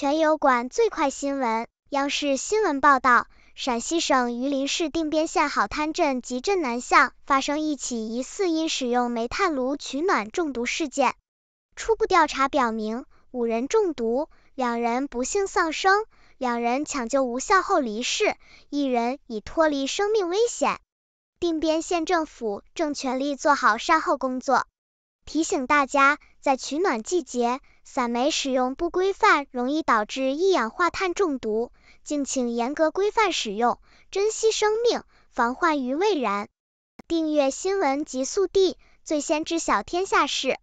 全油管最快新闻，央视新闻报道，陕西省榆林市定边县好滩镇集镇南巷发生一起疑似因使用煤炭炉取暖中毒事件。初步调查表明，五人中毒，两人不幸丧生，两人抢救无效后离世，一人已脱离生命危险。定边县政府正全力做好善后工作。提醒大家，在取暖季节，散煤使用不规范，容易导致一氧化碳中毒，敬请严格规范使用，珍惜生命，防患于未然。订阅新闻极速递，最先知晓天下事。